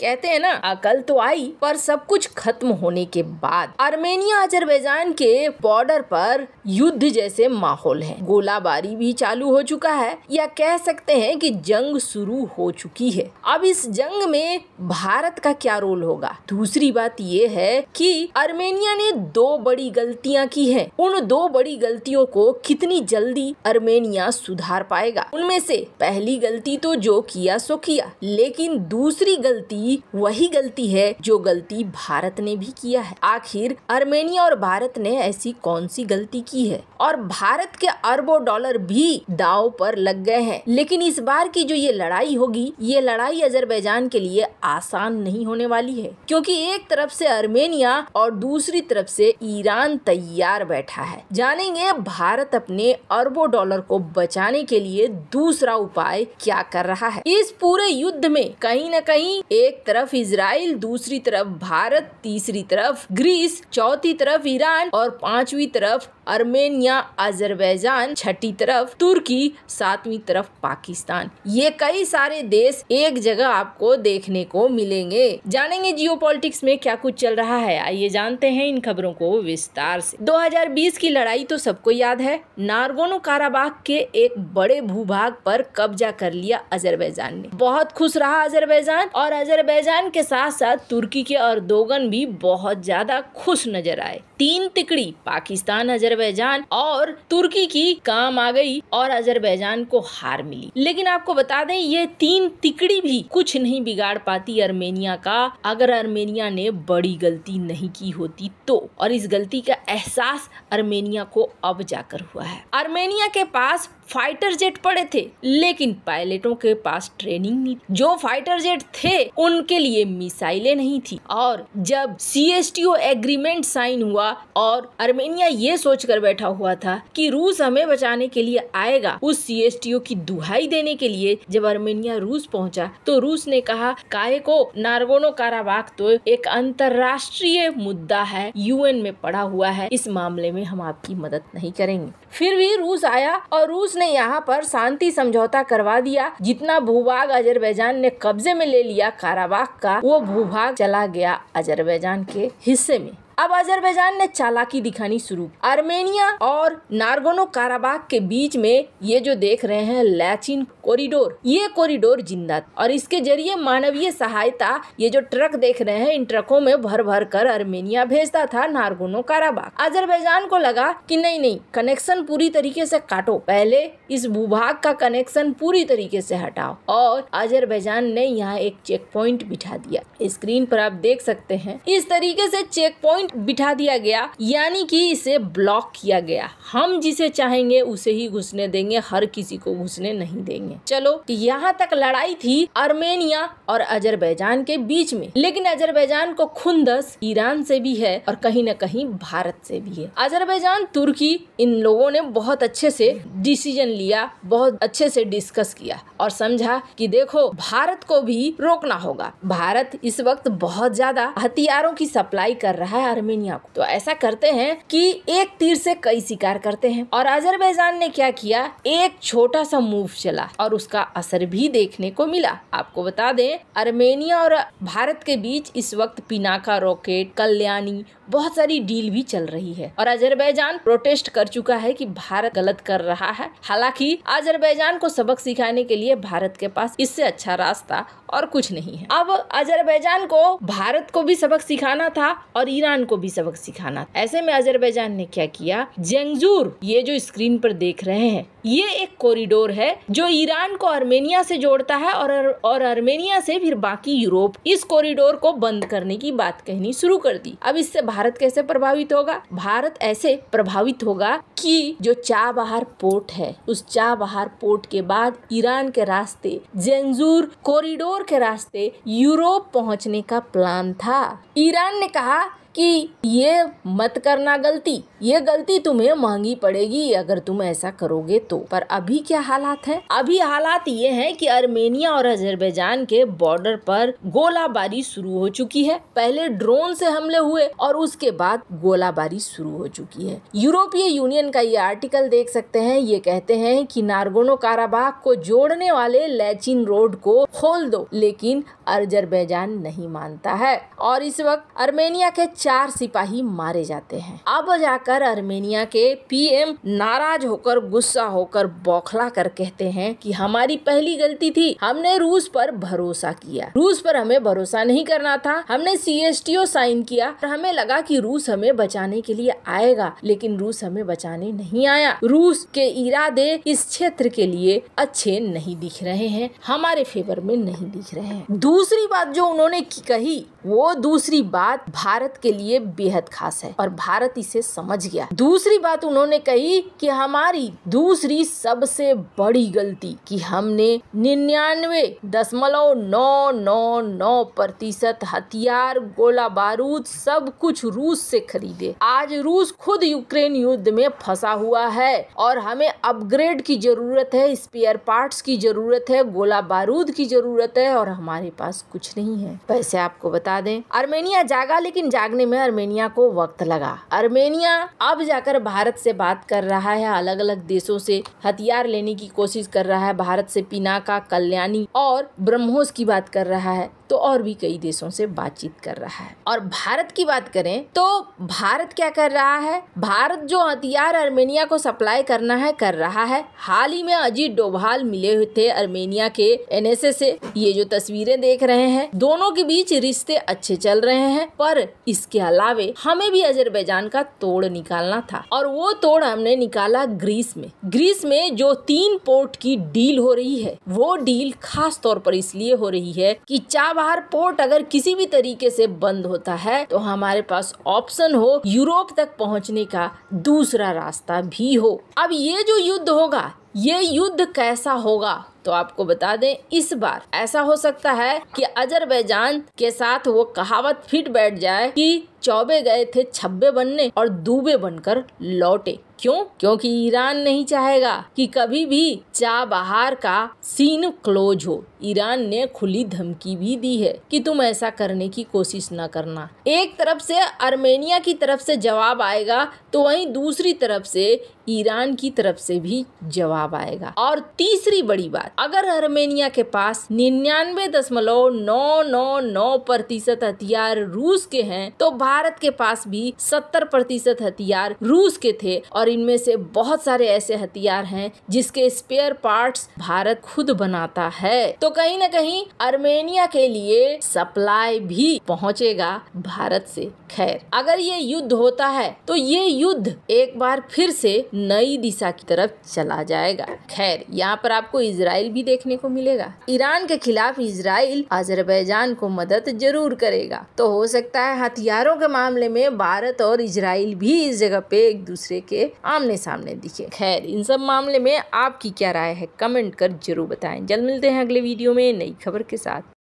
कहते हैं ना अकल तो आई पर सब कुछ खत्म होने के बाद आर्मेनिया अजरबैजान के बॉर्डर पर युद्ध जैसे माहौल है गोलाबारी भी चालू हो चुका है या कह सकते हैं कि जंग शुरू हो चुकी है अब इस जंग में भारत का क्या रोल होगा दूसरी बात ये है कि आर्मेनिया ने दो बड़ी गलतियां की हैं उन दो बड़ी गलतियों को कितनी जल्दी आर्मेनिया सुधार पाएगा उनमें से पहली गलती तो जो किया सो किया लेकिन दूसरी गलती भी वही गलती है जो गलती भारत ने भी किया है आखिर अर्मेनिया और भारत ने ऐसी कौन सी गलती की है और भारत के अरबों डॉलर भी दाव पर लग गए हैं लेकिन इस बार की जो ये लड़ाई होगी ये लड़ाई अजरबैजान के लिए आसान नहीं होने वाली है क्योंकि एक तरफ से अर्मेनिया और दूसरी तरफ से ईरान तैयार बैठा है जानेंगे भारत अपने अरबों डॉलर को बचाने के लिए दूसरा उपाय क्या कर रहा है इस पूरे युद्ध में कहीं न कहीं एक तरफ इसराइल दूसरी तरफ भारत तीसरी तरफ ग्रीस चौथी तरफ ईरान और पांचवी तरफ अर्मेनिया अजरबैजान छठी तरफ तुर्की सातवीं तरफ पाकिस्तान ये कई सारे देश एक जगह आपको देखने को मिलेंगे जानेंगे जियो में क्या कुछ चल रहा है आइए जानते हैं इन खबरों को विस्तार से 2020 की लड़ाई तो सबको याद है नारगोनो काराबाग के एक बड़े भूभाग पर कब्जा कर लिया अजरबैजान ने बहुत खुश रहा अजरबैजान और अजरबैजान के साथ साथ तुर्की के और दोगन भी बहुत ज्यादा खुश नजर आए तीन तिकड़ी पाकिस्तान अजरबैजान अजरबैजान और तुर्की की काम आ गई और अजरबैजान को हार मिली लेकिन आपको बता दें ये तीन तिकड़ी भी कुछ नहीं बिगाड़ पाती अर्मेनिया का अगर अर्मेनिया ने बड़ी गलती नहीं की होती तो और इस गलती का एहसास अर्मेनिया को अब जाकर हुआ है अर्मेनिया के पास फाइटर जेट पड़े थे लेकिन पायलटों के पास ट्रेनिंग नहीं थी जो फाइटर जेट थे उनके लिए मिसाइलें नहीं थी और जब सी एग्रीमेंट साइन हुआ और आर्मेनिया ये सोचकर बैठा हुआ था कि रूस हमें बचाने के लिए आएगा उस सी की दुहाई देने के लिए जब आर्मेनिया रूस पहुंचा तो रूस ने कहा काहे को नारगोनो काराबाग तो एक अंतर्राष्ट्रीय मुद्दा है यूएन में पड़ा हुआ है इस मामले में हम आपकी मदद नहीं करेंगे फिर भी रूस आया और रूस उसने यहाँ पर शांति समझौता करवा दिया जितना भूभाग अजरबैजान ने कब्जे में ले लिया काराबाग का वो भूभाग चला गया अजरबैजान के हिस्से में अब अजरबैजान ने चालाकी दिखानी शुरू आर्मेनिया और नारगोनो काराबाग के बीच में ये जो देख रहे हैं लैचिन कॉरिडोर ये कॉरिडोर जिंदा और इसके जरिए मानवीय सहायता ये जो ट्रक देख रहे हैं इन ट्रकों में भर भर कर अर्मेनिया भेजता था नारगोनो काराबाग अजरबैजान को लगा कि नहीं नहीं कनेक्शन पूरी तरीके से काटो पहले इस भूभाग का कनेक्शन पूरी तरीके से हटाओ और अजरबैजान ने यहाँ एक चेक पॉइंट बिठा दिया स्क्रीन पर आप देख सकते हैं इस तरीके से चेक पॉइंट बिठा दिया गया यानी कि इसे ब्लॉक किया गया हम जिसे चाहेंगे उसे ही घुसने देंगे हर किसी को घुसने नहीं देंगे चलो यहाँ तक लड़ाई थी आर्मेनिया और अजरबैजान के बीच में लेकिन अजरबैजान को खुंदस ईरान से भी है और कहीं न कहीं भारत से भी है अजरबैजान तुर्की इन लोगों ने बहुत अच्छे से डिसीजन लिया बहुत अच्छे से डिस्कस किया और समझा कि देखो भारत को भी रोकना होगा भारत इस वक्त बहुत ज्यादा हथियारों की सप्लाई कर रहा है आर्मेनिया को तो ऐसा करते हैं कि एक तीर से कई शिकार करते हैं और अजरबैजान ने क्या किया एक छोटा सा मूव चला और और उसका असर भी देखने को मिला आपको बता दें अर्मेनिया और भारत के बीच इस वक्त पिनाका रॉकेट कल्याणी बहुत सारी डील भी चल रही है और अजरबैजान प्रोटेस्ट कर चुका है कि भारत गलत कर रहा है हालांकि अजरबैजान को सबक सिखाने के लिए भारत के पास इससे अच्छा रास्ता और कुछ नहीं है अब अजरबैजान को भारत को भी सबक सिखाना था और ईरान को भी सबक सिखाना ऐसे में अजरबैजान ने क्या किया जेंगजूर ये जो स्क्रीन पर देख रहे हैं ये एक कॉरिडोर है जो ईरान को आर्मेनिया से जोड़ता है और और आर्मेनिया से फिर बाकी यूरोप इस कॉरिडोर को बंद करने की बात कहनी शुरू कर दी अब इससे भारत कैसे प्रभावित होगा भारत ऐसे प्रभावित होगा कि जो चाबहार पोर्ट है उस चाबहार पोर्ट के बाद ईरान के रास्ते जेंजूर कॉरिडोर के रास्ते यूरोप पहुंचने का प्लान था ईरान ने कहा कि ये मत करना गलती ये गलती तुम्हें महंगी पड़ेगी अगर तुम ऐसा करोगे तो पर अभी क्या हालात है अभी हालात ये है कि अर्मेनिया और अजरबैजान के बॉर्डर पर गोलाबारी शुरू हो चुकी है पहले ड्रोन से हमले हुए और उसके बाद गोलाबारी शुरू हो चुकी है यूरोपीय यूनियन का ये आर्टिकल देख सकते हैं ये कहते हैं कि नारगोनो काराबाग को जोड़ने वाले लेचिन रोड को खोल दो लेकिन अजरबैजान नहीं मानता है और इस वक्त अर्मेनिया के चार सिपाही मारे जाते हैं अब जाकर अर्मेनिया के पीएम नाराज होकर गुस्सा होकर बौखला कर कहते हैं कि हमारी पहली गलती थी हमने रूस पर भरोसा किया रूस पर हमें भरोसा नहीं करना था हमने सी साइन किया और हमें लगा कि रूस हमें बचाने के लिए आएगा लेकिन रूस हमें बचाने नहीं आया रूस के इरादे इस क्षेत्र के लिए अच्छे नहीं दिख रहे हैं हमारे फेवर में नहीं दिख रहे हैं दूसरी बात जो उन्होंने कही वो दूसरी बात भारत के लिए बेहद खास है और भारत इसे समझ गया दूसरी बात उन्होंने कही कि हमारी दूसरी सबसे बड़ी गलती कि हमने निन्यानवे दशमलव नौ नौ नौ प्रतिशत हथियार गोला बारूद सब कुछ रूस से खरीदे आज रूस खुद यूक्रेन युद्ध में फंसा हुआ है और हमें अपग्रेड की जरूरत है स्पेयर पार्ट्स की जरूरत है गोला बारूद की जरूरत है और हमारे पास कुछ नहीं है वैसे आपको बता बता दें अर्मेनिया जागा लेकिन जागने में अर्मेनिया को वक्त लगा अर्मेनिया अब जाकर भारत से बात कर रहा है अलग अलग देशों से हथियार लेने की कोशिश कर रहा है भारत से पिनाका कल्याणी और ब्रह्मोस की बात कर रहा है तो और भी कई देशों से बातचीत कर रहा है और भारत की बात करें तो भारत क्या कर रहा है भारत जो हथियार अर्मेनिया को सप्लाई करना है कर रहा है हाल ही में अजीत डोभाल मिले हुए थे अर्मेनिया के एन से ये जो तस्वीरें देख रहे हैं दोनों के बीच रिश्ते अच्छे चल रहे हैं पर इसके अलावे हमें भी अजरबैजान का तोड़ निकालना था और वो तोड़ हमने निकाला ग्रीस में ग्रीस में जो तीन पोर्ट की डील हो रही है वो डील खास तौर पर इसलिए हो रही है कि चाब बाहर पोर्ट अगर किसी भी तरीके से बंद होता है तो हमारे पास ऑप्शन हो यूरोप तक पहुंचने का दूसरा रास्ता भी हो अब ये जो युद्ध होगा ये युद्ध कैसा होगा तो आपको बता दें इस बार ऐसा हो सकता है कि अजरबैजान के साथ वो कहावत फिट बैठ जाए कि चौबे गए थे छब्बे बनने और दूबे बनकर लौटे क्यों क्योंकि ईरान नहीं चाहेगा कि कभी भी चाबहार का सीन क्लोज हो ईरान ने खुली धमकी भी दी है कि तुम ऐसा करने की कोशिश ना करना एक तरफ से आर्मेनिया की तरफ से जवाब आएगा तो वहीं दूसरी तरफ से ईरान की तरफ से भी जवाब आएगा और तीसरी बड़ी बात अगर आर्मेनिया के पास निन्यानवे दशमलव नौ नौ नौ प्रतिशत हथियार रूस के हैं तो भारत भारत के पास भी सत्तर प्रतिशत हथियार रूस के थे और इनमें से बहुत सारे ऐसे हथियार हैं जिसके स्पेयर पार्ट्स भारत खुद बनाता है तो कहीं ना कहीं अर्मेनिया के लिए सप्लाई भी पहुंचेगा भारत से खैर अगर ये युद्ध होता है तो ये युद्ध एक बार फिर से नई दिशा की तरफ चला जाएगा खैर यहाँ पर आपको इसराइल भी देखने को मिलेगा ईरान के खिलाफ इसराइल अजरबैजान को मदद जरूर करेगा तो हो सकता है हथियारों के मामले में भारत और इसराइल भी इस जगह पे एक दूसरे के आमने सामने दिखे खैर इन सब मामले में आपकी क्या राय है कमेंट कर जरूर बताएं जल्द मिलते हैं अगले वीडियो में नई खबर के साथ